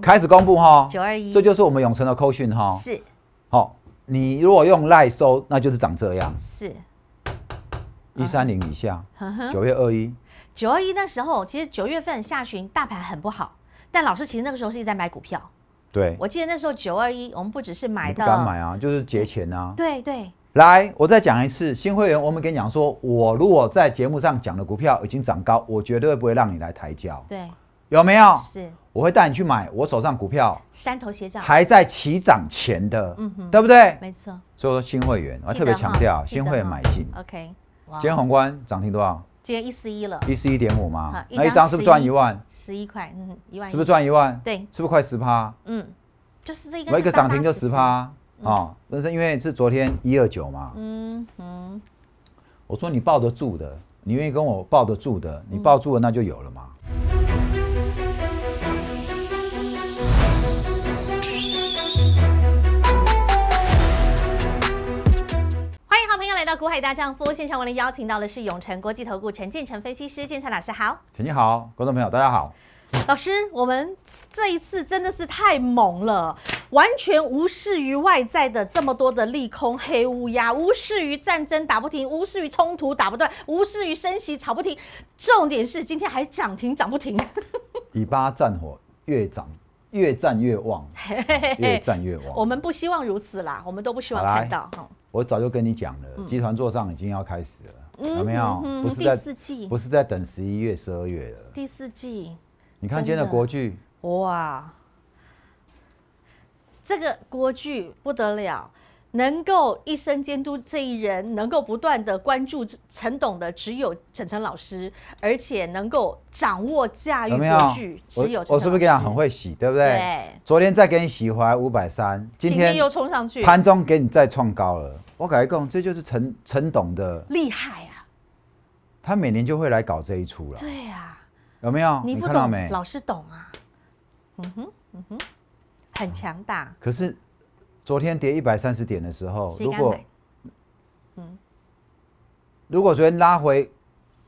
开始公布哈，九二一，这就是我们永成的扣讯哈。是，好，你如果用赖收，那就是长这样。是，一三零以下，九月二一，九二一那时候，其实九月份下旬大盘很不好，但老师其实那个时候是一直在买股票。对，我记得那时候九二一，我们不只是买的，不敢买啊，就是节前啊。对对。来，我再讲一次，新会员我们跟你讲说，我如果在节目上讲的股票已经涨高，我绝对不会让你来抬轿。对。有没有？是，我会带你去买我手上股票，山头斜涨，还在起涨前的，嗯，对不对？没错。所以说新会员，我特别强调，新会员买进。OK。今天宏观涨停多少？今天一四一了，一四一点五嘛，那一张是不是赚一万？十一块，嗯，一万。是不是赚一万？对，是不是快十趴？嗯，就是这个。我一个涨停就十趴啊！本身因为是昨天一二九嘛，嗯哼，我说你抱得住的，你愿意跟我抱得住的，你抱住了那就有了嘛。股海大丈夫现场，我们邀请到的是永成国际投顾陈建成分析师，建设老师好。陈你好，观众朋友大家好。老师，我们这一次真的是太猛了，完全无视于外在的这么多的利空黑乌鸦，无视于战争打不停，无视于冲突打不断，无视于升息吵不停。重点是今天还涨停涨不停。以巴战火越涨越战越旺，越战越旺。我们不希望如此啦，我们都不希望看到哈。我早就跟你讲了，集团座上已经要开始了，有没有？不是在第四季，不是在等十一月、十二月了。第四季，你看今天的国剧，哇，这个国剧不得了，能够一生监督这一人，能够不断的关注陈董的只有陈陈老师，而且能够掌握驾驭国剧，只有陈我是不是跟你讲很会洗，对不对？昨天再给你洗回五百三，今天又冲上去，盘中给你再创高了。我改共，这就是陈陈董的厉害啊！他每年就会来搞这一出了。对呀，有没有？你看到没？老师懂啊。嗯哼，嗯哼，很强大。可是昨天跌一百三十点的时候，如果嗯，如果昨天拉回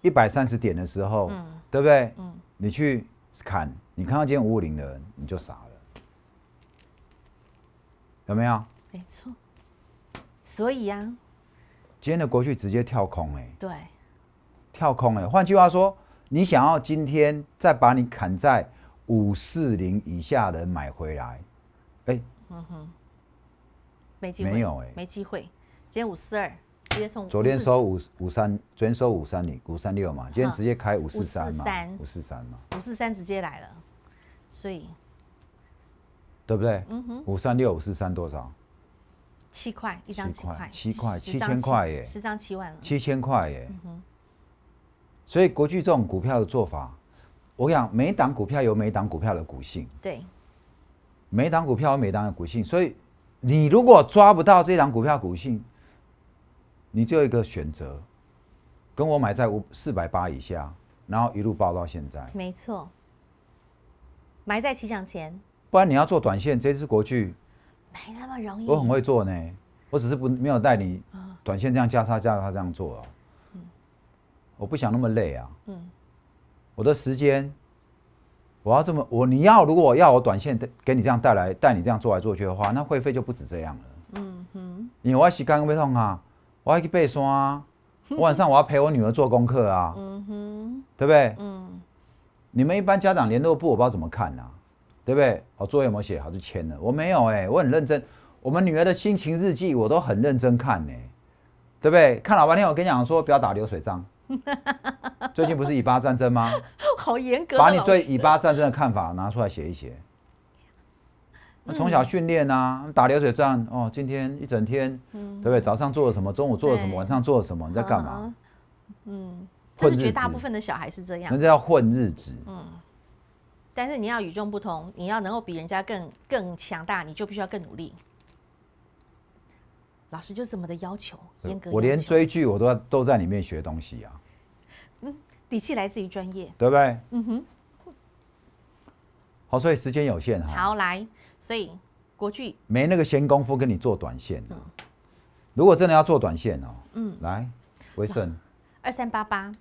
一百三十点的时候，嗯，对不对？嗯，你去砍，你看到今天五五零的，人，你就傻了。有没有？没错。所以啊，今天的国去直接跳空哎，对，跳空哎。换句话说，你想要今天再把你砍在五四零以下的买回来，哎，嗯哼，没机会，没有哎，没机会。今天五四二，直接从昨天收五五三，昨天收五三零五三六嘛，今天直接开五四三嘛，五四三嘛，五四三直接来了，所以，对不对？嗯哼，五三六五四三多少？七块一张，七块，七块，七千块耶，十张七万七千块耶。嗯所以国巨这种股票的做法，我讲每档股票有每档股票的股性。对。每档股票有每档的股性，所以你如果抓不到这档股票股性，你就一个选择，跟我买在五四百八以下，然后一路爆到现在。没错。埋在起涨前。不然你要做短线，这次国巨。没那么容易，我很会做呢，我只是不没有带你短线这样加差加差这样做啊，我不想那么累啊，嗯，我的时间，我要这么我你要如果要我短线给你这样带来带你这样做来做去的话，那会费就不止这样了，嗯哼，因为我要洗要被痛啊，我要去背书啊，我 晚上我要陪我女儿做功课啊，嗯哼，对不对？嗯，你们一般家长联络簿我不知道怎么看啊。对不对？哦，作业有没有写好就签了？我没有哎，我很认真。我们女儿的心情日记我都很认真看呢，对不对？看老半天，我跟你讲说，不要打流水账。最近不是以巴战争吗？好严格。把你对以巴战争的看法拿出来写一写。从小训练啊，打流水账哦。今天一整天，对不对？早上做了什么？中午做了什么？晚上做了什么？你在干嘛？嗯，这是绝大部分的小孩是这样。人家要混日子。嗯。但是你要与众不同，你要能够比人家更更强大，你就必须要更努力。老师就这么的要求，严格。我连追剧，我都都在里面学东西啊。嗯，底气来自于专业，对不对？嗯哼。好，所以时间有限哈。好，来，所以国剧没那个闲工夫跟你做短线。嗯，如果真的要做短线哦，嗯，来，微盛二三八八。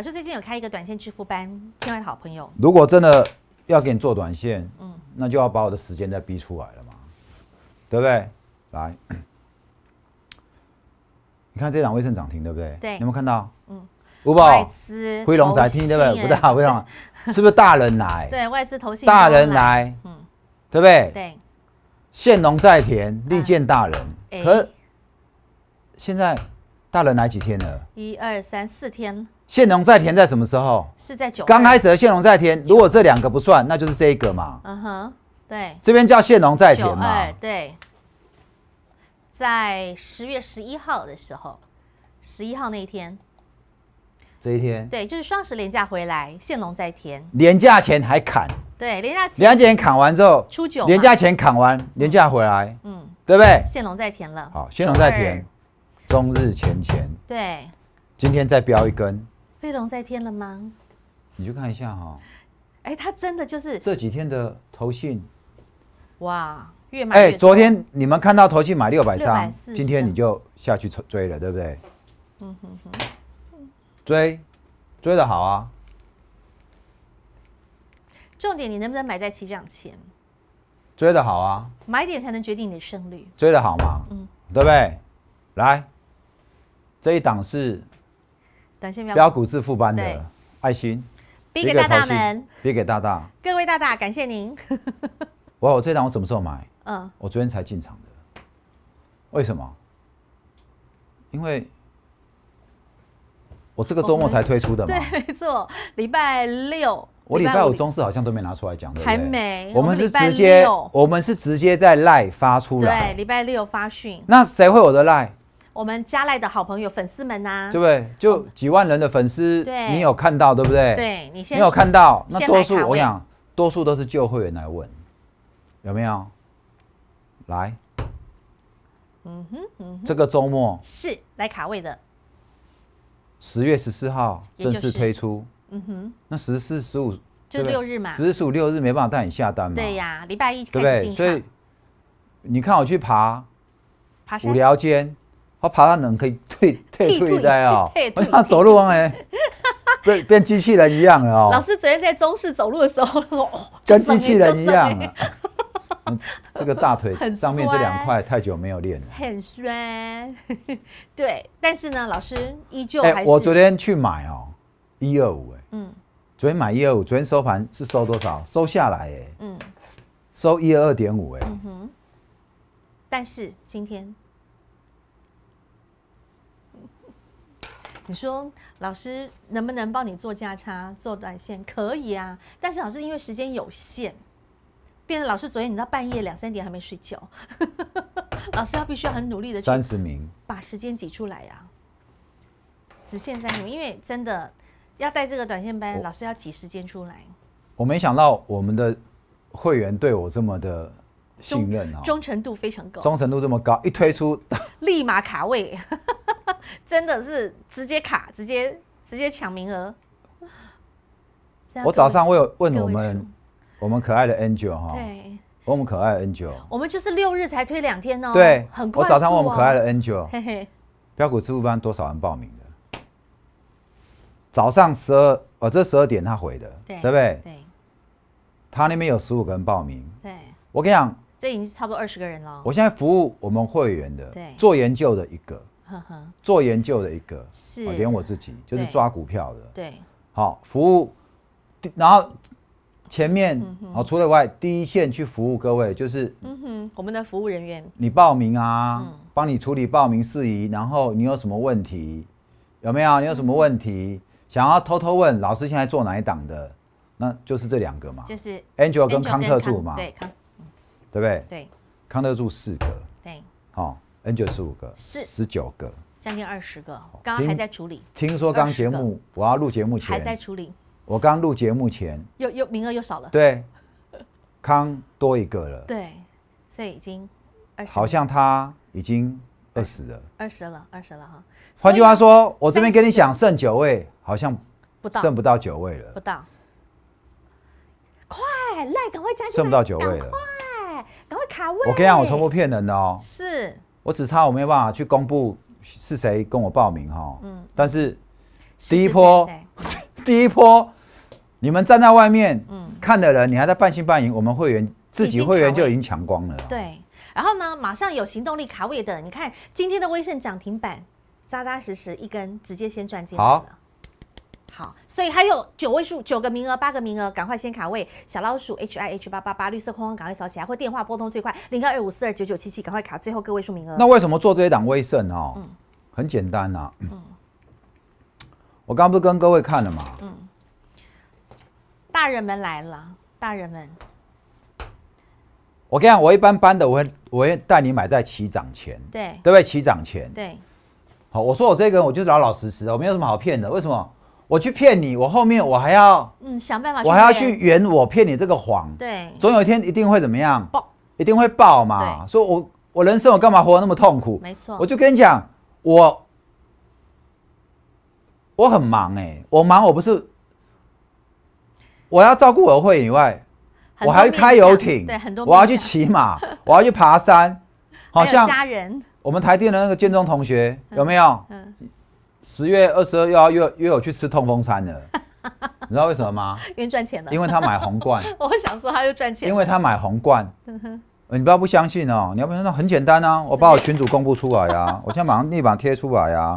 老师最近有开一个短线致富班，千万好朋友。如果真的要给你做短线，嗯，那就要把我的时间再逼出来了嘛，对不对？来，你看这档微盛涨停，对不对？对，有没有看到？嗯，五宝、外龙汇隆、宅天，对不对？不大，不大，是不是大人来？对外资投信大人来，嗯，对不对？对。现龙在田，力见大人。可现在大人来几天了？一二三四天。现农再田在什么时候？是在九。刚开始的现农再田，如果这两个不算，那就是这一个嘛。嗯哼，对。这边叫现农再田嘛。对。在十月十一号的时候，十一号那一天。这一天。对，就是双十廉假回来，现龙在田。廉假前还砍。对，廉假前价前砍完之后。初九。廉假前砍完，廉假回来。嗯，对不对？现龙在田了。好，现龙在田，中日前前。对。今天再标一根。飞龙在天了吗？你去看一下哈。哎，他真的就是这几天的头信。哇，越买。哎，昨天你们看到头去买六百张，今天你就下去追了，对不对？嗯哼哼。追，追的好啊。重点，你能不能买在起涨前？追的好啊。买点才能决定你的胜率。追的好嘛，嗯，对不对？来，这一档是。短线标标股致富班的爱心，逼给大大们，逼给大大，各位大大感谢您。哇，我这档我什么时候买？嗯，我昨天才进场的。为什么？因为，我这个周末才推出的嘛。对，没错，礼拜六。我礼拜五、周四好像都没拿出来讲，对不对？还没。我们是直接，我们是直接在赖发出来，对，礼拜六发讯。那谁会我的赖？我们加来的好朋友粉丝们呐，对不对？就几万人的粉丝，你有看到对不对？对你没有看到，那多数我想多数都是旧会员来问，有没有？来，嗯哼，这个周末是来卡位的，十月十四号正式推出，嗯哼，那十四十五就六日嘛，十十五、六日没办法带你下单嘛，对呀，礼拜一开始进场，所以你看我去爬，爬五寮间，他爬山能可以退退退呆哦，他 走路哎，对，变机器人一样哦。老师昨天在中市走路的时候，跟机器人一样啊。这个大腿上面这两块太久没有练了，很酸。对，但是呢，老师依旧还是。我昨天去买哦，一二五哎。嗯。昨天买一二五，昨天收盘是收多少？收下来哎。嗯。收一二二点五哎。嗯哼。但是今天。你说老师能不能帮你做价差做短线？可以啊，但是老师因为时间有限，变得老师昨天你到半夜两三点还没睡觉。老师要必须要很努力的三十名，把时间挤出来呀。只限三十名，因为真的要带这个短线班，老师要挤时间出来。我没想到我们的会员对我这么的信任啊，忠诚度非常高，忠诚度这么高，一推出立马卡位。真的是直接卡，直接直接抢名额。我早上我有问我们，我们可爱的 Angel 哈，问我们可爱的 Angel，我们就是六日才推两天哦。对，很我早上问我们可爱的 Angel，标谷支付班多少人报名的？早上十二，哦，这十二点他回的，对不对？对，他那边有十五个人报名。对，我跟你讲，这已经是差不多二十个人了。我现在服务我们会员的，对，做研究的一个。做研究的一个，是连我自己就是抓股票的，对，好服务，然后前面哦除了外第一线去服务各位就是，嗯哼，我们的服务人员，你报名啊，帮你处理报名事宜，然后你有什么问题，有没有你有什么问题想要偷偷问老师？现在做哪一档的？那就是这两个嘛，就是 Angel 跟康特助嘛，对康，对不对？对，康特助四个，对，好。n 九十五个，是十九个，将近二十个。刚刚还在处理。听说刚节目，我要录节目前还在处理。我刚录节目前又又名额又少了。对，康多一个了。对，所以已经二十。好像他已经二十了。二十了，二十了哈。换句话说，我这边跟你讲，剩九位好像不到，剩不到九位了。不到，快来，赶快加。剩不到九位了，快赶快卡位。我跟你讲，我从不骗人的哦。是。我只差我没有办法去公布是谁跟我报名哈，嗯，但是第一波，第一波，你们站在外面，嗯，看的人，你还在半信半疑，我们会员自己会员就已经抢光了，对，然后呢，马上有行动力卡位的，你看今天的威盛涨停板，扎扎实实一根，直接先赚进来了。好，所以还有九位数九个名额，八个名额，赶快先卡位。小老鼠 H I H 八八八绿色框框，赶快扫起来，或电话拨通最快零二二五四二九九七七，赶快卡最后个位数名额。那为什么做这一档微盛哦？嗯，很简单呐。嗯，我刚不是跟各位看了吗？嗯，大人们来了，大人们。我跟你讲，我一般般的，我我会带你买在起涨前，对，对不对？起涨前，对。好，我说我这个人，我就是老老实实，我没有什么好骗的。为什么？我去骗你，我后面我还要嗯想办法，我还要去圆我骗你这个谎。对，总有一天一定会怎么样，一定会爆嘛。所说我我人生我干嘛活得那么痛苦？没错，我就跟你讲，我我很忙哎，我忙我不是，我要照顾我会以外，我还要开游艇，对，很多，我要去骑马，我要去爬山，好像家人。我们台电的那个建中同学有没有？嗯。十月二十二又要约约我去吃痛风餐了，你知道为什么吗？因为赚钱了，因为他买红罐。我想说他又赚钱，因为他买红罐。你不要不相信哦，你要不然那很简单啊，我把我群主公布出来呀，我现在马上立马贴出来呀，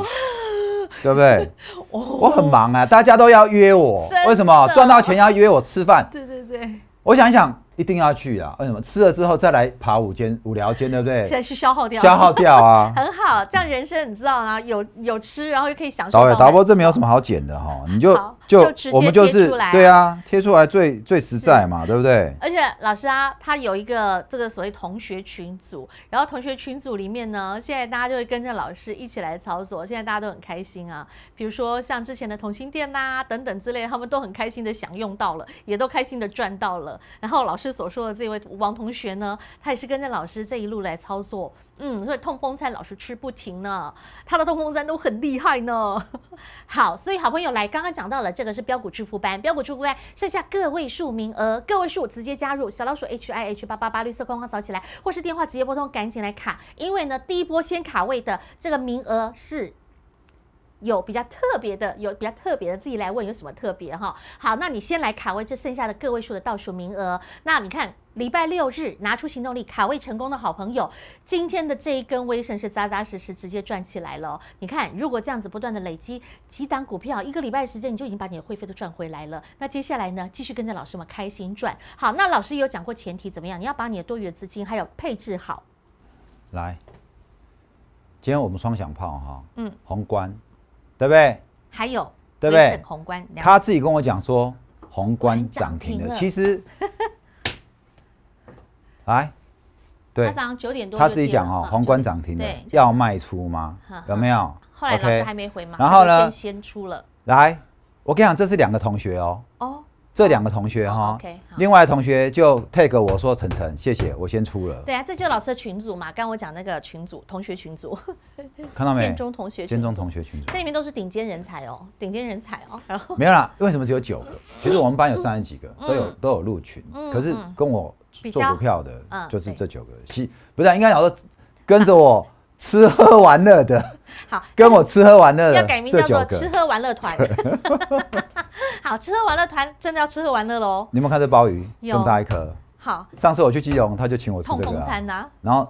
对不对？我很忙啊，大家都要约我，为什么赚到钱要约我吃饭？对对对，我想一想。一定要去啊！为什么吃了之后再来爬五间五疗间，对不对？再去消耗掉，消耗掉啊！很好，这样人生你知道吗？有有吃，然后又可以享受。导播，导播，这没有什么好剪的哈！你就就我们就是对啊，贴出来最最实在嘛，对不对？而且老师啊，他有一个这个所谓同学群组，然后同学群组里面呢，现在大家就会跟着老师一起来操作，现在大家都很开心啊。比如说像之前的同心店呐等等之类，他们都很开心的享用到了，也都开心的赚到了。然后老师。师所说的这位王同学呢，他也是跟着老师这一路来操作，嗯，所以痛风餐老师吃不停呢，他的痛风餐都很厉害呢。好，所以好朋友来，刚刚讲到了，这个是标股致富班，标股致富班剩下个位数名额，个位数直接加入，小老鼠 H I H 八八八绿色框框扫起来，或是电话直接拨通，赶紧来卡，因为呢第一波先卡位的这个名额是。有比较特别的，有比较特别的，自己来问有什么特别哈。好，那你先来卡位这剩下的个位数的倒数名额。那你看礼拜六日拿出行动力卡位成功的好朋友，今天的这一根微升是扎扎实实直接转起来了。你看，如果这样子不断的累积几档股票，一个礼拜时间你就已经把你的会费都赚回来了。那接下来呢，继续跟着老师们开心赚。好，那老师有讲过前提怎么样？你要把你的多余的资金还有配置好。来，今天我们双响炮哈，嗯，宏观。对不对？还有对不对？宏观，他自己跟我讲说，宏观涨停了。其实，来，对，他早上九点多，他自己讲哦，宏观涨停了，要卖出吗？有没有？后来老师还没回吗？然后呢？先出了。来，我跟你讲，这是两个同学哦。哦。这两个同学哈，另外同学就 take 我说晨晨，谢谢，我先出了。对啊，这就老师的群组嘛，刚我讲那个群组，同学群组，看到没？尖中同学，尖中同学群，这里面都是顶尖人才哦，顶尖人才哦。没有啦，为什么只有九个？其实我们班有三十几个，都有都有入群，可是跟我做股票的就是这九个，是，不是？应该老师跟着我。吃喝玩乐的，好，跟我吃喝玩乐，要改名叫做吃喝玩乐团。好吃喝玩乐团真的要吃喝玩乐喽！你有没看这鲍鱼，这么大一颗？好，上次我去基隆，他就请我吃这个。然后。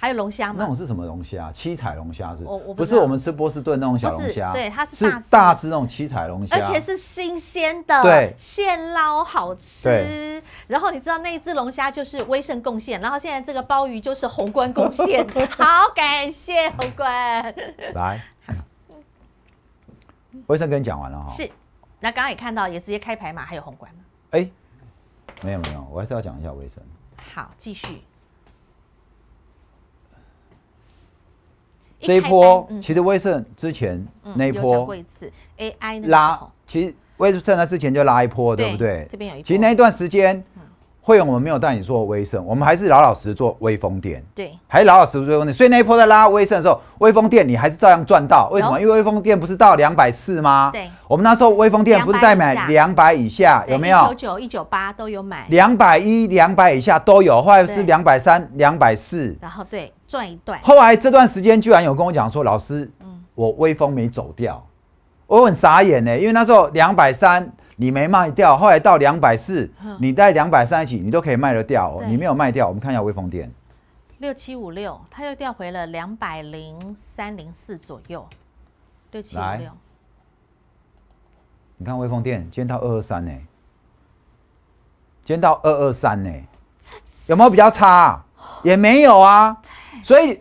还有龙虾吗？那种是什么龙虾？七彩龙虾是不？不是我们吃波士顿那种小龙虾，对，它是大大只那种七彩龙虾，而且是新鲜的，对，现捞好吃。然后你知道那一只龙虾就是威盛贡献，然后现在这个鲍鱼就是宏观贡献，好感谢宏观。来，威盛跟你讲完了哈，是，那刚刚也看到也直接开牌嘛，还有宏观吗？哎，没有没有，我还是要讲一下威盛。好，继续。这一波其实威盛之前那一波，过一次 AI 拉。其实威盛呢之前就拉一波，对不对？其实那一段时间，会有我们没有带你做微盛，我们还是老老实实做微风店。对。还老老实实做微风店，所以那一波在拉微盛的时候，微风店你还是照样赚到。为什么？因为微风店不是到两百四吗？对。我们那时候微风店不是在买两百以下，有没有？一九九一九八都有买。两百一两百以下都有，或者是两百三两百四。然后对。转一段，后来这段时间居然有跟我讲说，老师，我微风没走掉，我很傻眼呢。因为那时候两百三你没卖掉，后来到两百四，你在两百三一起你都可以卖得掉，你没有卖掉。我们看一下微风店，六七五六，它又掉回了两百零三零四左右，六七五六。你看微风店，今天到二二三呢，今天到二二三呢，有没有比较差？也没有啊。所以，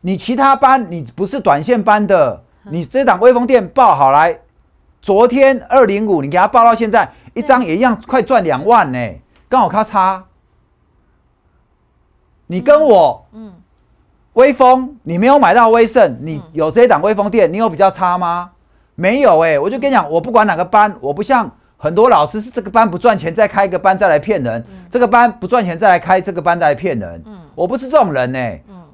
你其他班你不是短线班的，你这档微风店报好来，昨天二零五你给他报到现在，一张也一样快赚两万呢，刚好咔嚓。你跟我，嗯，微风，你没有买到微盛，你有这档微风店，你有比较差吗？没有哎，我就跟你讲，我不管哪个班，我不像很多老师是这个班不赚钱再开一个班再来骗人，这个班不赚钱再来开这个班再来骗人，嗯，我不是这种人呢。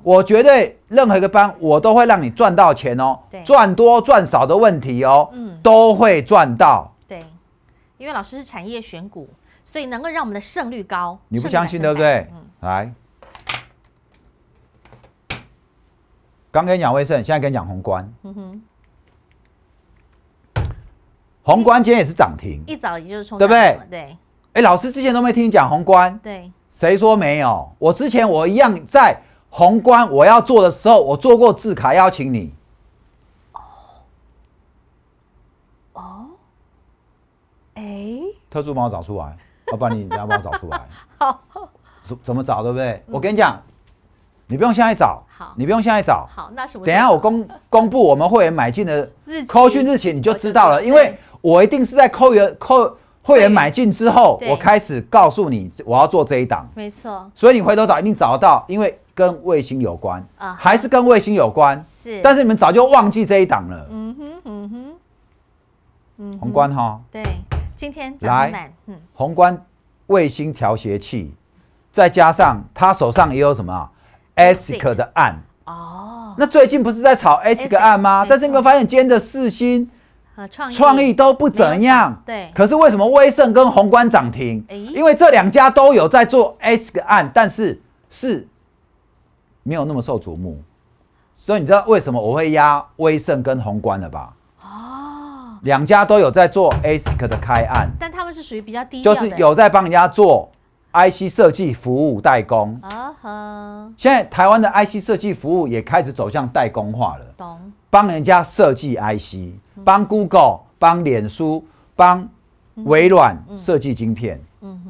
我绝对任何一个班，我都会让你赚到钱哦。赚多赚少的问题哦，嗯，都会赚到。对，因为老师是产业选股，所以能够让我们的胜率高。你不相信对不对？嗯，来，刚跟你讲微盛，现在跟你讲宏观。嗯哼，宏观今天也是涨停，一早也就是冲，对不对？对。哎，老师之前都没听你讲宏观。对。谁说没有？我之前我一样在。宏观我要做的时候，我做过字卡邀请你。哦，哦，哎，特助帮我找出来，我然你，你要帮我找出来。好，怎怎么找对不对？我跟你讲，你不用现在找，好，你不用现在找，好，那什么？等下我公公布我们会员买进的扣讯日期，你就知道了，因为我一定是在扣员扣会员买进之后，我开始告诉你我要做这一档，没错，所以你回头找一定找得到，因为。跟卫星有关啊，还是跟卫星有关是，但是你们早就忘记这一档了。嗯哼嗯哼，嗯，宏观哈，对，今天来，嗯，宏观卫星调谐器，再加上他手上也有什么啊？ASIC 的案哦，那最近不是在炒 ASIC 案吗？但是你有没有发现今天的四星创创意都不怎样？对，可是为什么威盛跟宏观涨停？因为这两家都有在做 s 个案，但是是。没有那么受瞩目，所以你知道为什么我会压威盛跟宏观了吧？哦，两家都有在做 IC 的开案，但他们是属于比较低就是有在帮人家做 IC 设计服务代工啊。现在台湾的 IC 设计服务也开始走向代工化了，懂？帮人家设计 IC，帮 Google、帮脸书、帮微软设计晶片，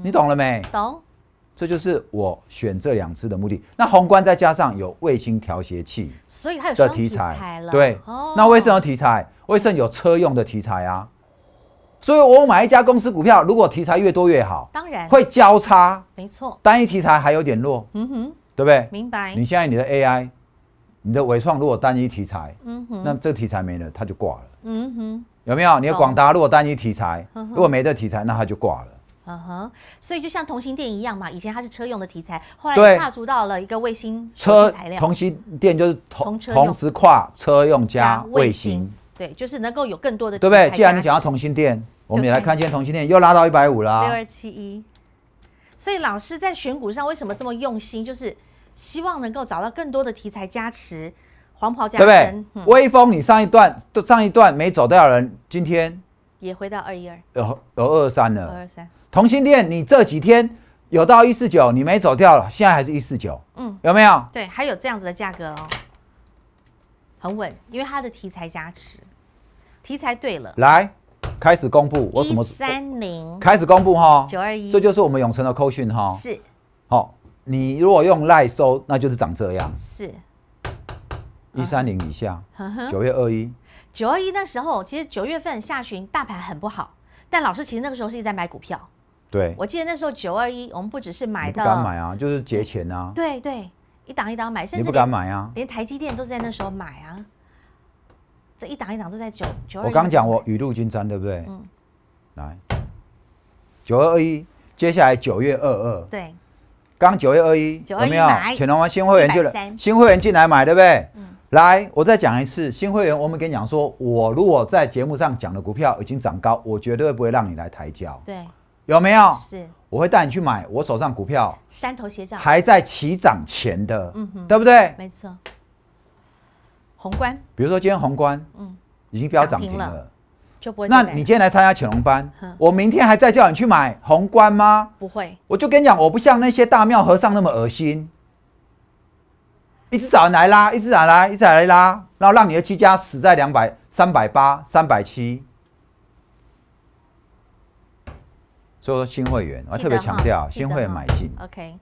你懂了没？懂。这就是我选这两只的目的。那宏观再加上有卫星调谐器，所以它有双题材了。对，那为什么题材？为什么有车用的题材啊？所以我买一家公司股票，如果题材越多越好，当然会交叉。没错，单一题材还有点弱。嗯哼，对不对？明白。你现在你的 AI，你的伟创如果单一题材，嗯哼，那这个题材没了，它就挂了。嗯哼，有没有？你的广达如果单一题材，如果没这题材，那它就挂了。嗯哼，所以就像同心电一样嘛，以前它是车用的题材，后来跨足到了一个卫星车材料。同心电就是同同时跨车用加卫星，对，就是能够有更多的对不对？既然你讲到同心电，我们也来看见同心电又拉到一百五啦，六二七一。所以老师在选股上为什么这么用心，就是希望能够找到更多的题材加持，黄袍加身。威风，你上一段都上一段没走掉的人，今天也回到二一二，有有二三了，二三。同心店，你这几天有到一四九，你没走掉了，现在还是一四九，嗯，有没有？对，还有这样子的价格哦，很稳，因为它的题材加持，题材对了，来开始公布，么三零，开始公布哈，九二一，这就是我们永成的扣讯哈，是，好，你如果用赖收，那就是长这样，是，一三零以下，九月二一，九二一那时候，其实九月份下旬大盘很不好，但老师其实那个时候是在买股票。对，我记得那时候九二一，我们不只是买的，敢买啊，就是节前啊。对对，一档一档买，你不敢买啊，连台积电都是在那时候买啊。这一档一档都在九九。我刚讲我雨露均沾，对不对？嗯。来，九二二一，接下来九月二二。对。刚九月二一，有没有？潜龙湾新会员就来，新会员进来买，对不对？嗯。来，我再讲一次，新会员，我们跟你讲说，我如果在节目上讲的股票已经涨高，我绝对不会让你来抬轿。对。有没有？是，我会带你去买我手上股票，山头斜涨，还在起涨前的，嗯，对不对？没错。宏观，比如说今天宏观，嗯，已经飙涨停了，就不那你今天来参加潜龙班，我明天还再叫你去买宏观吗？不会。我就跟你讲，我不像那些大庙和尚那么恶心，一直找人来拉，一直找来拉，一直来拉，然后让你的期家死在两百、三百八、三百七。说新会员，我特别强调新会员买进。OK，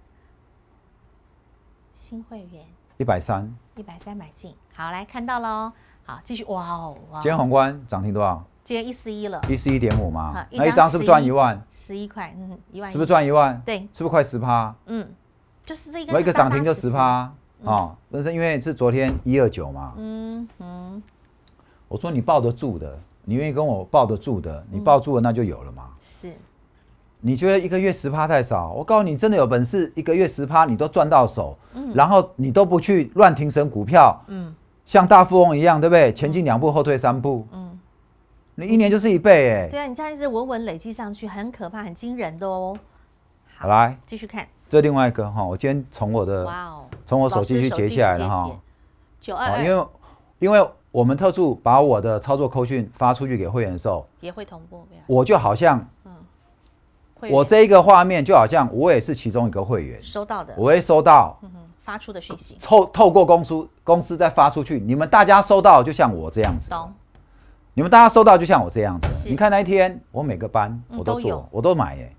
新会员一百三，一百三买进。好，来看到喽。好，继续。哇哦，今天宏观涨停多少？今天一四一了，一四一点五嘛，那一张是不是赚一万？十一块，嗯，一万是不是赚一万？对，是不是快十趴？嗯，就是这一个涨停就十趴啊。人是因为是昨天一二九嘛。嗯嗯，我说你抱得住的，你愿意跟我抱得住的，你抱住了那就有了嘛。是。你觉得一个月十趴太少？我告诉你，真的有本事，一个月十趴你都赚到手，嗯，然后你都不去乱停损股票，嗯，像大富翁一样，对不对？前进两步，后退三步，嗯，你一年就是一倍，哎，对啊，你这样子稳稳累积上去，很可怕，很惊人的哦。好，来继续看，这另外一个哈，我今天从我的哇哦，从我手机去截下来了哈，九二，因为因为我们特助把我的操作口讯发出去给会员的时候，也会同步，我就好像。我这一个画面就好像我也是其中一个会员收到的，我会收到发出的讯息透透过公司公司再发出去，你们大家收到就像我这样子，你们大家收到就像我这样子，你看那一天我每个班我都做，我都买耶。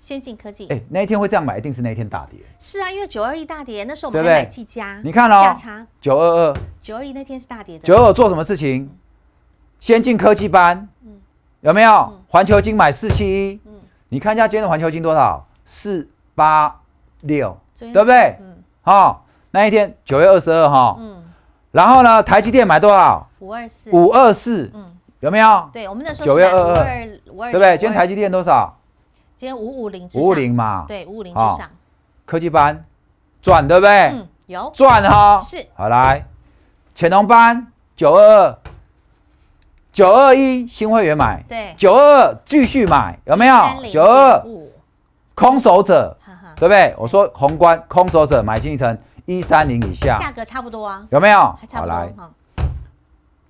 先进科技哎，那一天会这样买，一定是那一天大跌。是啊，因为九二一大跌，那时候我们还买七家，你看咯，价九二二九二一那天是大跌的。九二做什么事情？先进科技班，有没有环球金买四七一？你看一下今天的环球金多少？四八六，对不对？嗯。好，那一天九月二十二号。嗯。然后呢，台积电买多少？五二四。五二四。嗯。有没有？对，我们那时候九月二二对不对？今天台积电多少？今天五五零。五五零嘛。对，五五零之上。科技班赚，对不对？嗯，有赚哈。是。好，来，潜龙班九二二。九二一新会员买，对，九二二继续买，有没有？九二五空手者，对不对？我说宏观空手者买进一层一三零以下，价格差不多啊，有没有？好来，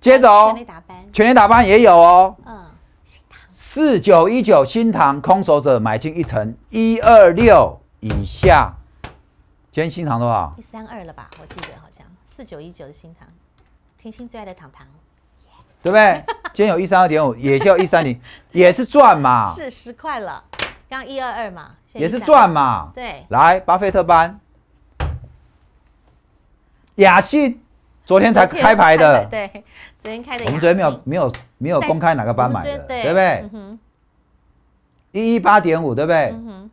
接着，全年打班，全年打班也有哦。嗯，新四九一九新塘空手者买进一层一二六以下，今天新塘多少？一三二了吧？我记得好像四九一九的新塘，天心最爱的糖糖。对不对？今天有一三二点五，也叫一三零，也是赚嘛？是十块了，刚一二二嘛，也是赚嘛？对，来巴菲特班，雅信昨天才开牌的，对，昨天开的，我们昨天没有没有没有公开哪个班买的，对不对？嗯哼，一一八点五，对不对？嗯哼，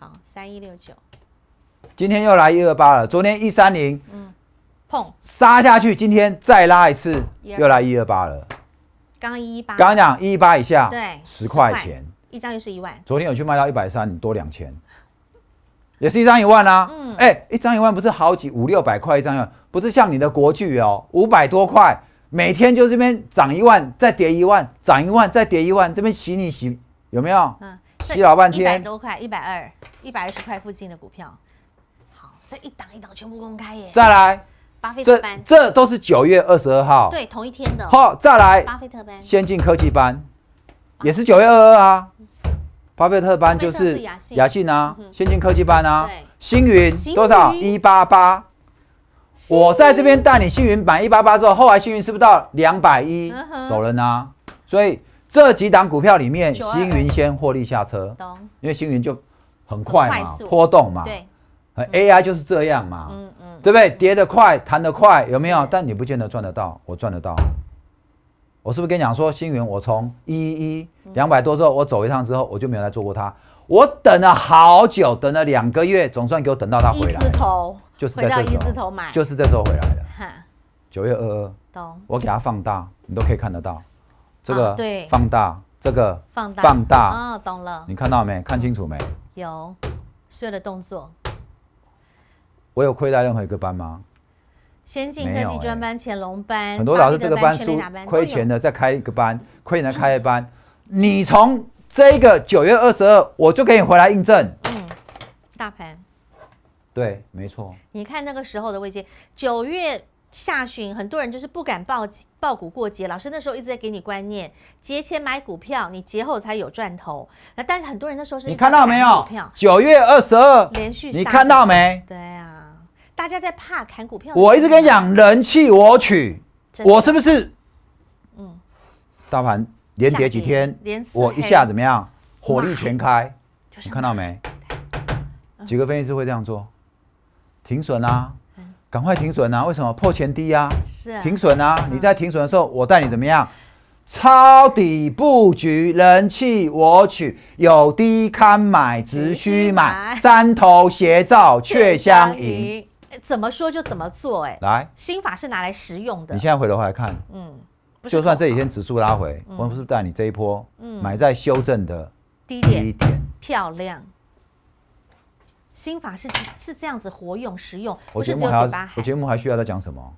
好，三一六九，今天又来一二八了，昨天一三零，嗯。碰杀下去，今天再拉一次，又来一二八了。刚刚一一八，刚刚讲一一八以下，对，十块钱一张就是一万。昨天有去卖到一百三，你多两千，也是一张一万啊。嗯，哎，一张一万不是好几五六百块一张要，不是像你的国剧哦，五百多块，每天就这边涨一万，再跌一万，涨一万，再跌一万，这边洗你洗有没有？嗯，洗老半天。一百多块，一百二，一百二十块附近的股票。好，这一档一档全部公开耶。再来。巴菲特班，这都是九月二十二号，对，同一天的。好，再来，巴菲特班，先进科技班，也是九月二二啊。巴菲特班就是雅信，雅信啊，先进科技班啊，星云多少一八八，我在这边带你星云买一八八之后，后来星云是不是到两百一走人啊？所以这几档股票里面，星云先获利下车，因为星云就很快嘛，波动嘛，对。A I 就是这样嘛，嗯嗯，对不对？跌得快，弹得快，有没有？但你不见得赚得到，我赚得到。我是不是跟你讲说，星云，我从一一两百多之后，我走一趟之后，我就没有再做过它。我等了好久，等了两个月，总算给我等到它。一字头就是在这时候买，就是这时候回来的。哈，九月二二。懂。我给它放大，你都可以看得到。这个对，放大这个放大放大哦，懂了。你看到没？看清楚没？有，所有的动作。我有亏待任何一个班吗？先进科技专班、乾隆班，很多老师这个班亏钱的再开一个班，亏钱的开一班。你从这一个九月二十二，我就给你回来印证。嗯，大盘，对，没错。你看那个时候的位机，九月下旬，很多人就是不敢报报股过节。老师那时候一直在给你观念：节前买股票，你节后才有赚头。那但是很多人那时候是你看到没有？九月二十二连续，你看到没？对啊。大家在怕砍股票，我一直跟讲，人气，我取，我是不是？嗯，大盘连跌几天，我一下怎么样？火力全开，你看到没？几个分析师会这样做，停损啊，赶快停损啊！为什么破前低啊？是停损啊！你在停损的时候，我带你怎么样？抄底布局，人气我取，有低看买，只需买，三头斜照却相迎。怎么说就怎么做，哎，来，心法是拿来实用的。你现在回头来看，嗯，就算这几天指数拉回，我们不是带你这一波买在修正的低一漂亮。心法是是这样子活用实用。我节目还要，我节目还需要再讲什么？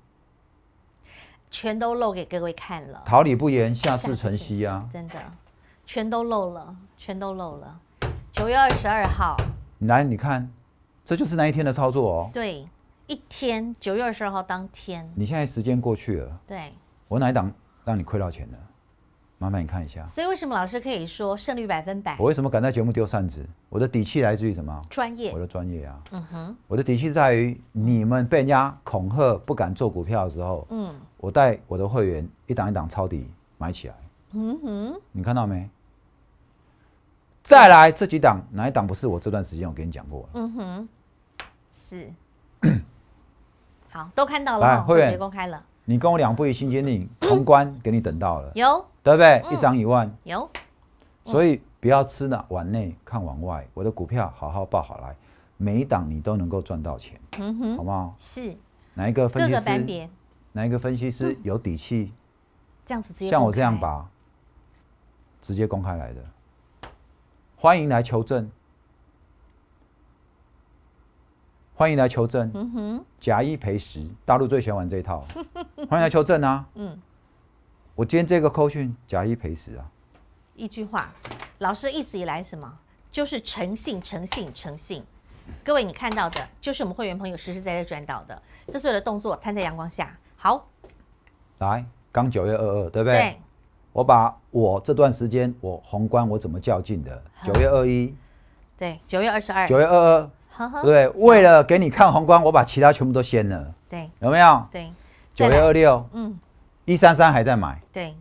全都露给各位看了。桃李不言，下自成蹊呀，真的，全都露了，全都露了。九月二十二号，来，你看，这就是那一天的操作哦，对。一天九月二十二号当天，你现在时间过去了。对，我哪一档让你亏到钱了？麻烦你看一下。所以为什么老师可以说胜率百分百？我为什么敢在节目丢扇子？我的底气来自于什么？专业，我的专业啊。嗯哼。我的底气在于你们被人家恐吓不敢做股票的时候，嗯，我带我的会员一档一档抄底买起来。嗯哼。你看到没？再来这几档哪一档不是我这段时间我给你讲过了？嗯哼，是。好，都看到了。来，会员公开了。你跟我两步一新签定，皇 冠给你等到了。有，对不对？一张一万。有，所以不要吃那碗内看碗外。我的股票好好报好来，每一档你都能够赚到钱。嗯哼，好不好？是哪一个分析师？哪一个分析师有底气？这样子，直接像我这样把直接公开来的，欢迎来求证。欢迎来求证。嗯哼，假一赔十，大陆最喜欢玩这一套。欢迎来求证啊。嗯，我今天这个 q u 假一赔十啊。一句话，老师一直以来什么？就是诚信，诚信，诚信。各位，你看到的就是我们会员朋友实实在在赚到的。这所有的动作，摊在阳光下。好，来，刚九月二二，对不对？对。我把我这段时间我宏观我怎么较劲的？九月二一，对，九月二十二，九月二二。对，为了给你看红光，我把其他全部都掀了。对，有没有？对，九月二六，嗯，一三三还在买。对，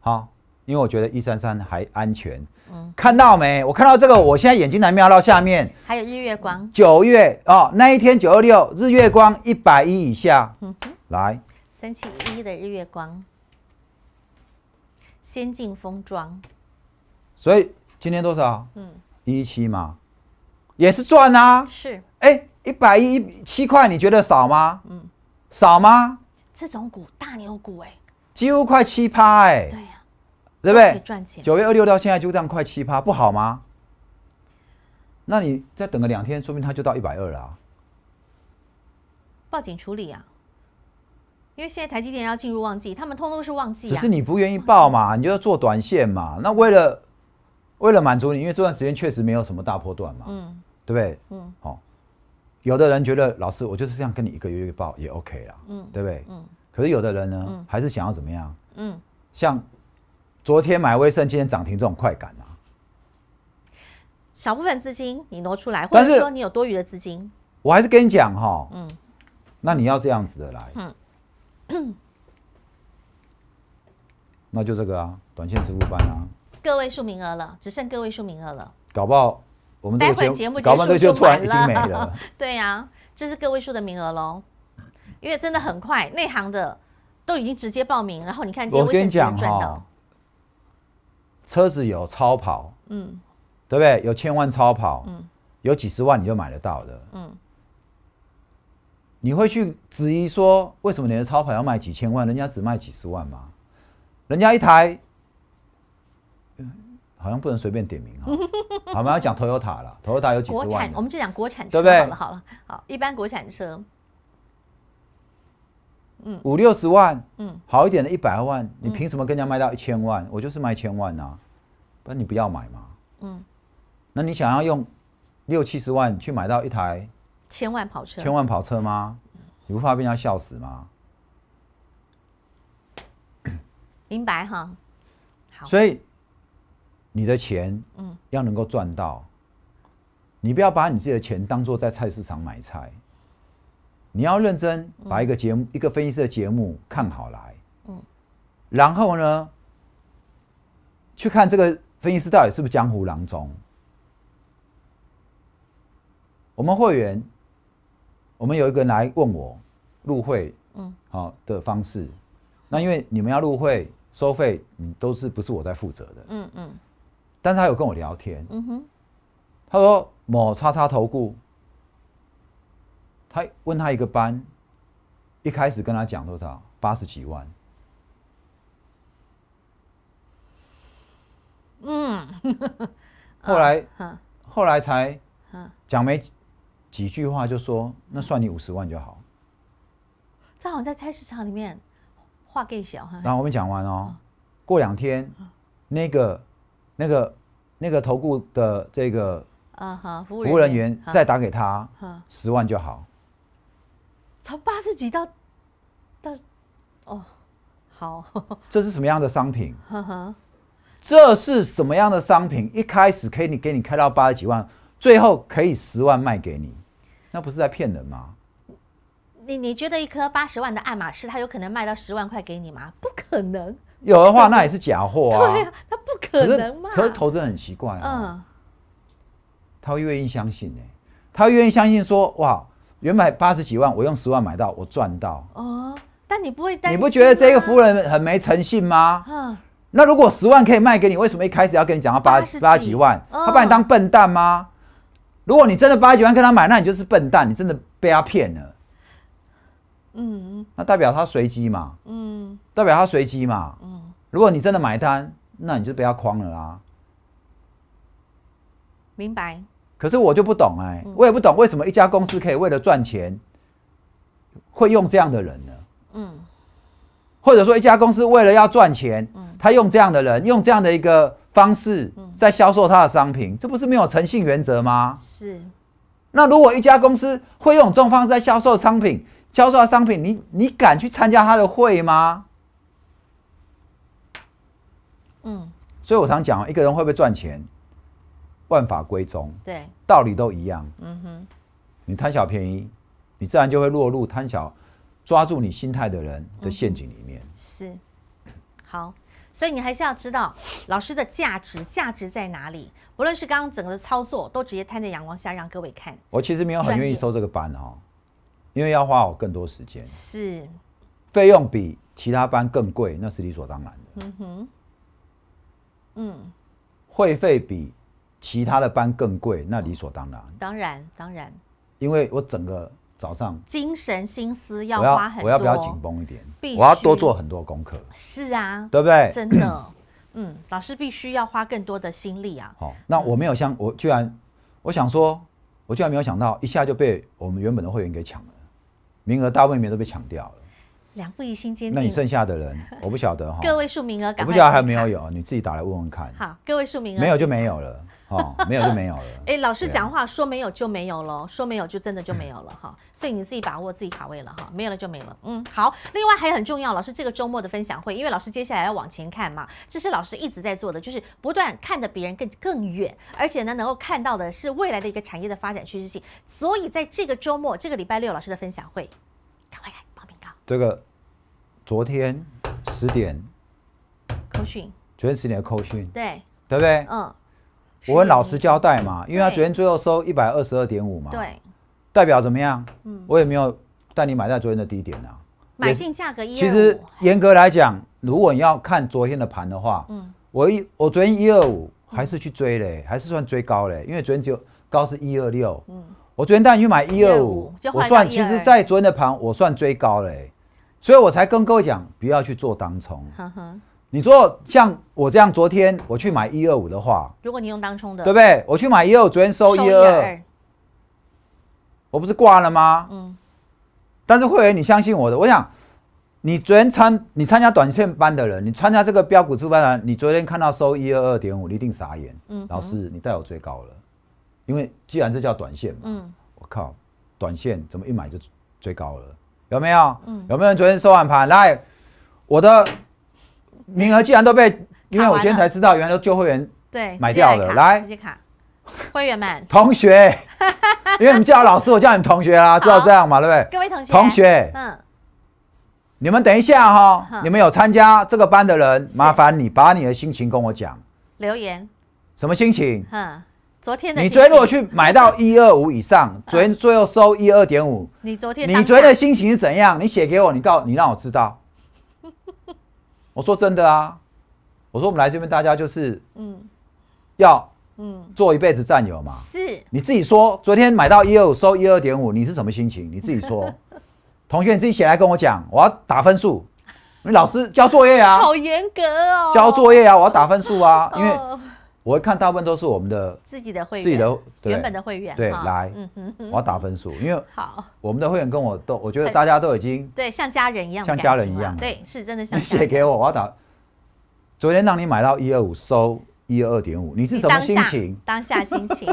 好，因为我觉得一三三还安全。嗯，看到没？我看到这个，我现在眼睛还瞄到下面，还有日月光九月哦，那一天九二六日月光一百一以下。嗯哼，来三七一的日月光，先进封装，所以今天多少？嗯，一七嘛。也是赚啊，是哎，一百一七块，你觉得少吗？嗯，少吗？这种股大牛股哎，几乎快七趴哎，对呀，对不对？赚钱。九月二六到现在，就这样快七趴，不好吗？那你再等个两天，说明它就到一百二了，报警处理啊！因为现在台积电要进入旺季，他们通通是旺季。只是你不愿意报嘛，你就要做短线嘛。那为了为了满足你，因为这段时间确实没有什么大波段嘛，对不对？嗯，好，有的人觉得老师，我就是这样跟你一个月一报也 OK 嗯，对不对？嗯，可是有的人呢，还是想要怎么样？嗯，像昨天买卫生，今天涨停这种快感啊，小部分资金你挪出来，或者说你有多余的资金，我还是跟你讲哈，嗯，那你要这样子的来，嗯，那就这个啊，短线支付班啊。个位数名额了，只剩个位数名额了。搞不好我们待会节目结束就突然已没了。对呀，这是个位数的名额喽，因为真的很快，内行的都已经直接报名。然后你看今天微信能车子有超跑，嗯，对不对？有千万超跑，嗯，有几十万你就买得到的，嗯。你会去质疑说，为什么你的超跑要卖几千万，人家只卖几十万吗？人家一台。好像不能随便点名哈，好，我们要讲头游塔了。头游塔有几？十万，我们就讲国产车，对不对？好了好了，好，一般国产车，嗯，五六十万，嗯，好一点的，一百万，你凭什么跟人家卖到一千万？我就是卖千万啊，不然你不要买嘛，嗯，那你想要用六七十万去买到一台千万跑车，千万跑车吗？你不怕被人家笑死吗？明白哈，好，所以。你的钱，嗯，要能够赚到，你不要把你自己的钱当做在菜市场买菜，你要认真把一个节目、一个分析师的节目看好来，嗯，然后呢，去看这个分析师到底是不是江湖郎中。我们会员，我们有一个人来问我入会，嗯，好的方式，那因为你们要入会收费，你都是不是我在负责的，嗯嗯。但是他有跟我聊天。嗯哼，他说某叉叉投顾。他问他一个班，一开始跟他讲多少？八十几万。嗯，后来，后来才，讲没几句话就说，那算你五十万就好。这好像在菜市场里面话更小哈。然后我们讲完哦，过两天那个。那个那个投顾的这个啊哈服务人员再打给他，十万就好，从八十几到到哦好，这是什么样的商品？这是什么样的商品？一开始可以给你开到八十几万，最后可以十万卖给你，那不是在骗人吗？你你觉得一颗八十万的爱马仕，它有可能卖到十万块给你吗？不可能。有的话，那也是假货啊！对啊，他不可能可是投资人很奇怪啊，嗯，他会愿意相信哎，他愿意相信说，哇，原本八十几万，我用十万买到，我赚到。哦，但你不会担心？你不觉得这个服务人很没诚信吗？嗯。那如果十万可以卖给你，为什么一开始要跟你讲到八八几万？他把你当笨蛋吗？如果你真的八几万跟他买，那你就是笨蛋，你真的被他骗了。嗯嗯。那代表他随机嘛？嗯。代表他随机嘛？嗯。如果你真的买单，那你就不要框了啦。明白。可是我就不懂哎，我也不懂为什么一家公司可以为了赚钱，会用这样的人呢？嗯。或者说一家公司为了要赚钱，他用这样的人，用这样的一个方式，在销售他的商品，这不是没有诚信原则吗？是。那如果一家公司会用这种方式在销售商品，销售的商品，你你敢去参加他的会吗？嗯，所以我常讲一个人会不会赚钱，万法归宗，对，道理都一样。嗯哼，你贪小便宜，你自然就会落入贪小、抓住你心态的人的陷阱里面。是，好，所以你还是要知道老师的价值，价值在哪里？不论是刚刚整个的操作，都直接摊在阳光下让各位看。我其实没有很愿意收这个班哦，因为要花我更多时间，是，费用比其他班更贵，那是理所当然的。嗯哼。嗯，会费比其他的班更贵，那理所当然。当然，当然，因为我整个早上精神心思要花很多，我要不要紧绷一点？我要多做很多功课。是啊，对不对？真的，嗯，老师必须要花更多的心力啊。好，那我没有像我居然，我想说，我居然没有想到，一下就被我们原本的会员给抢了，名额大位面都被抢掉了。两不一心坚定。那你剩下的人，我不晓得哈。各位数名额，我不晓得还有没有有，你自己打来问问看。好，各位数名额，没有就没有了，哦，没有就没有了。哎，老师讲话说没有就没有了，说没有就真的就没有了哈。所以你自己把握自己卡位了哈，没有了就没了。嗯，好。另外还很重要，老师这个周末的分享会，因为老师接下来要往前看嘛，这是老师一直在做的，就是不断看得别人更更远，而且呢，能够看到的是未来的一个产业的发展趋势性。所以在这个周末，这个礼拜六老师的分享会，赶快看。这个昨天十点扣昨天十点的扣讯，对，对不对？嗯，我问老实交代嘛，因为他昨天最后收一百二十二点五嘛，对，代表怎么样？嗯，我也没有带你买在昨天的低点啊。买进价格一其实严格来讲，如果你要看昨天的盘的话，嗯，我一我昨天一二五还是去追嘞，还是算追高嘞，因为昨天只有高是一二六。嗯，我昨天带你去买一二五，我算其实，在昨天的盘我算追高嘞。所以我才跟各位讲，不要去做当冲。你做像我这样，昨天我去买一二五的话，如果你用当冲的，对不对？我去买一二五，昨天收一二我不是挂了吗？嗯。但是会员，你相信我的，我想，你昨天参，你参加短线班的人，你参加这个标股班的人，你昨天看到收一二二点五，你一定傻眼。嗯。老师，你带我追高了，因为既然这叫短线嘛。嗯。我靠，短线怎么一买就追高了？有没有？嗯，有没有人昨天收完盘来？我的名额既然都被，因为我今天才知道，原来都旧会员对买掉了。来，会员们，同学，因为你们叫老师，我叫你们同学啦，知道这样嘛，对不对？各位同学，同学，嗯，你们等一下哈，你们有参加这个班的人，麻烦你把你的心情跟我讲，留言，什么心情？嗯。昨天你昨天如果去买到一二五以上，昨天最后收一二点五。你昨天你昨天的心情是怎样？你写给我，你告你让我知道。我说真的啊，我说我们来这边大家就是嗯，要嗯做一辈子战友嘛。是，你自己说，昨天买到一二五收一二点五，你是什么心情？你自己说，同学你自己写来跟我讲，我要打分数。你老师交作业啊？好严格哦，交作业啊，我要打分数啊，因为。我看大部分都是我们的自己的会员，自己的原本的会员，对，来，嗯哼，我要打分数，因为好，我们的会员跟我都，我觉得大家都已经对，像家人一样，像家人一样，对，是真的。你写给我，我要打。昨天让你买到一二五，收一二二点五，你是什么心情？当下心情。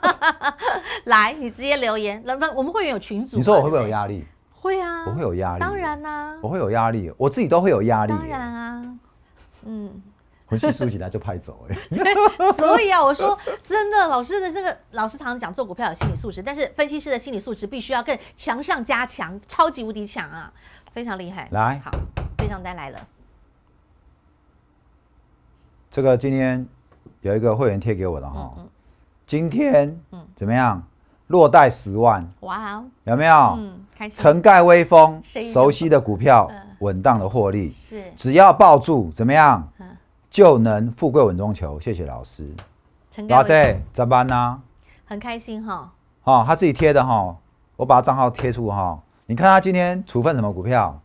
来，你直接留言。那不，我们会员有群组。你说我会不会有压力？会啊，我会有压力。当然啦。我会有压力，我自己都会有压力。当然啊，嗯。回去收输几就派走哎，所以啊，我说真的，老师的这个老师常讲做股票有心理素质，但是分析师的心理素质必须要更强上加强，超级无敌强啊，非常厉害。来，好，对账单来了。这个今天有一个会员贴给我的哈，今天怎么样？落袋十万，哇哦，有没有？嗯，陈盖威风，熟悉的股票，嗯，稳当的获利是，只要抱住怎么样？就能富贵稳中求，谢谢老师。陈老弟，怎咋办呢？很开心哈。哦，他自己贴的哈，我把他账号贴出哈。你看他今天处分什么股票？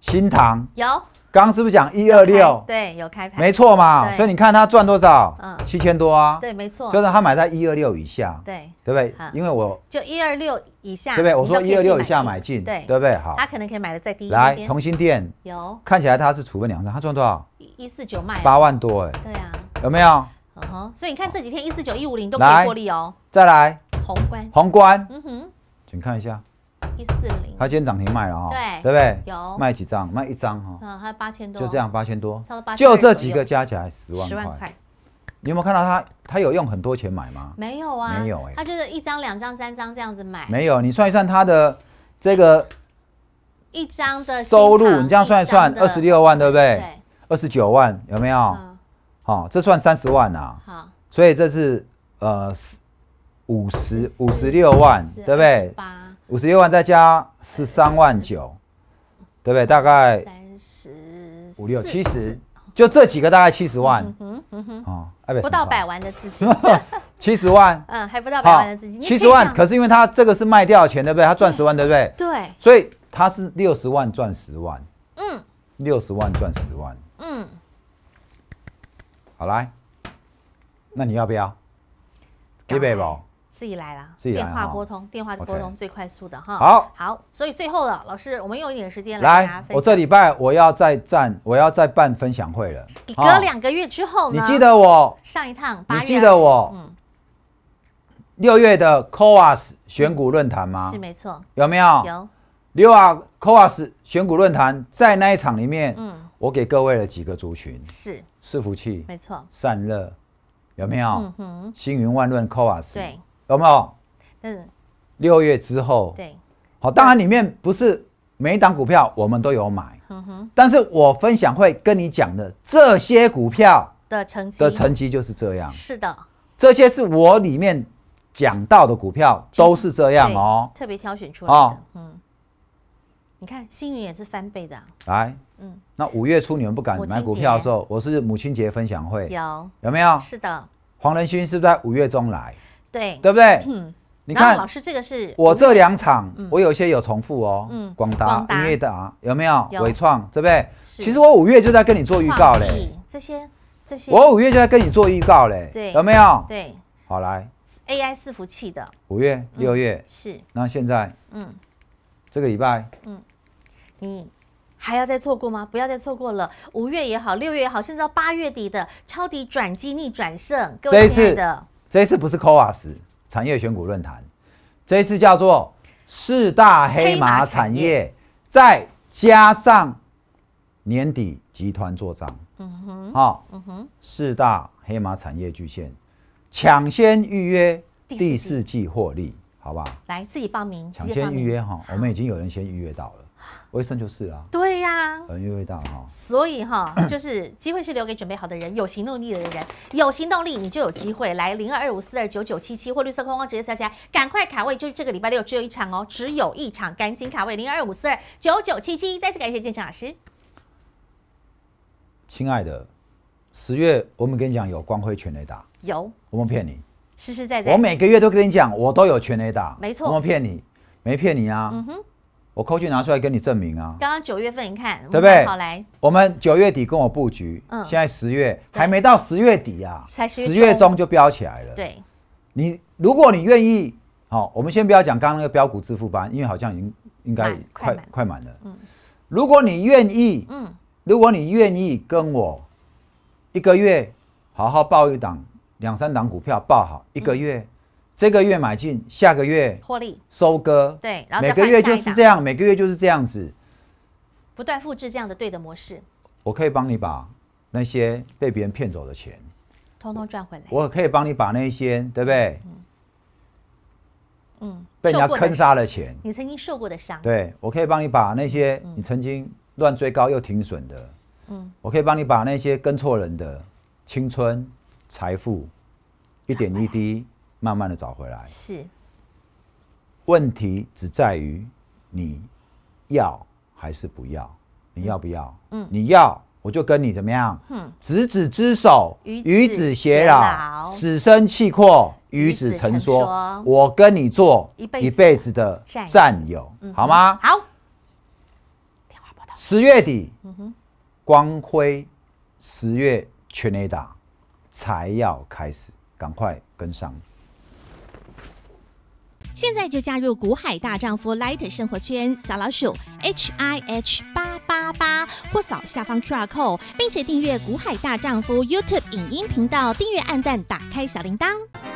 新塘有。刚刚是不是讲一二六？对，有开盘，没错嘛。所以你看他赚多少？嗯，七千多啊。对，没错。就是他买在一二六以下。对，对不对？因为我就一二六以下，对不对？我说一二六以下买进，对，对不对？好，他可能可以买的再低一点。来，同心店有，看起来他是储备量上，他赚多少？一四九卖八万多，哎，对啊，有没有？啊哈，所以你看这几天一四九、一五零都可以获利哦。再来，宏观，宏观，请看一下。一四零，他今天涨停卖了哈，对，对不对？有，卖几张？卖一张哈。嗯，还有八千多。就这样，八千多，差八千就这几个加起来十万块。你有没有看到他？他有用很多钱买吗？没有啊，没有哎，他就是一张、两张、三张这样子买。没有，你算一算他的这个一张的收入，你这样算一算，二十六万对不对？对。二十九万有没有？好，这算三十万呐。好。所以这是呃五十五十六万对不对？八。五十六万再加十三万九，对不对？大概三十五六七十，就这几个大概七十万。嗯嗯哼。哦，不到百万的资金。七十万。嗯，还不到百万的资金。七十万，可是因为他这个是卖掉钱，对不对？他赚十万，对不对？对。所以他是六十万赚十万。嗯。六十万赚十万。嗯。好来，那你要不要？预备不？自己来了，电话拨通，电话拨通最快速的哈。好，好，所以最后了，老师，我们用一点时间来。来，我这礼拜我要再站，我要再办分享会了。隔两个月之后呢？你记得我上一趟，你记得我六月的 c o s 选股论坛吗？是没错，有没有？有六啊 KOS 选股论坛在那一场里面，嗯，我给各位了几个族群，是伺服器，没错，散热有没有？嗯哼，星云万润 c o s 对。有没有？嗯，六月之后，对，好，当然里面不是每一档股票我们都有买，嗯哼，但是我分享会跟你讲的这些股票的成绩的成绩就是这样，是的，这些是我里面讲到的股票都是这样哦，特别挑选出来的，嗯，你看星运也是翻倍的，来，嗯，那五月初你们不敢买股票的时候，我是母亲节分享会，有有没有？是的，黄仁勋是在五月中来。对对不对？嗯，你看，老师，这个是我这两场，我有一些有重复哦。嗯，广达、英乐达有没有？伟创对不对？其实我五月就在跟你做预告嘞。这些这些。我五月就在跟你做预告嘞。对，有没有？对。好来，AI 伺服器的五月、六月是。那现在，嗯，这个礼拜，嗯，你还要再错过吗？不要再错过了，五月也好，六月也好，甚至到八月底的超底转机逆转胜，各位亲爱的。这次不是 COAS 产业选股论坛，这一次叫做四大黑马产业，再加上年底集团做账，嗯哼，好，嗯哼，四大黑马产业巨献，抢先预约第四季获利，好吧，来自己报名，抢先预约哈，我们已经有人先预约到了。卫生就是啊，对呀，很越位大哈，所以哈，就是机会是留给准备好的人，有行动力的人，有行动力你就有机会。来零二二五四二九九七七或绿色框框直接下。起来，赶快卡位，就是这个礼拜六只有一场哦，只有一场，赶紧卡位零二二五四二九九七七。再次感谢建成老师。亲爱的，十月我们跟你讲有光辉全雷打有，我们骗你？实实在在，我每个月都跟你讲，我都有全雷打，没错，我们骗你？没骗你啊，嗯哼。我扣去拿出来跟你证明啊！刚刚九月份，你看对不对？好来，我们九月底跟我布局，嗯，现在十月还没到十月底啊，才十月中就飙起来了。对，你如果你愿意，好，我们先不要讲刚刚那个标股致富班，因为好像已经应该快快满了。嗯，如果你愿意，嗯，如果你愿意跟我一个月好好报一档两三档股票报好一个月。这个月买进，下个月获利收割。对，每个月就是这样，每个月就是这样子，不断复制这样的对的模式。我可以帮你把那些被别人骗走的钱，通通赚回来。我可以帮你把那些，对不对？嗯，嗯，被人家坑杀的钱，你曾经受过的伤。对，我可以帮你把那些你曾经乱追高又停损的，嗯，我可以帮你把那些跟错人的青春财富一点一滴。慢慢的找回来是，问题只在于你要还是不要？你要不要？嗯，你要，我就跟你怎么样？嗯，执子之手，与子偕老，死生契阔，与子成说。我跟你做一辈子的战友，好吗？好。电话拨通。十月底，光辉十月全雷打才要开始，赶快跟上。现在就加入“股海大丈夫 ”light 生活圈，小老鼠 h i h 八八八或扫下方 QR code，并且订阅“股海大丈夫 ”YouTube 影音频道，订阅、按赞、打开小铃铛。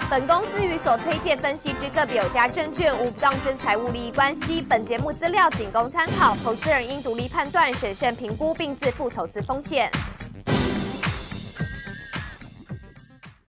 本公司与所推荐分析之个别有价证券无不当之财务利益关系。本节目资料仅供参考，投资人应独立判断、审慎评估并自负投资风险。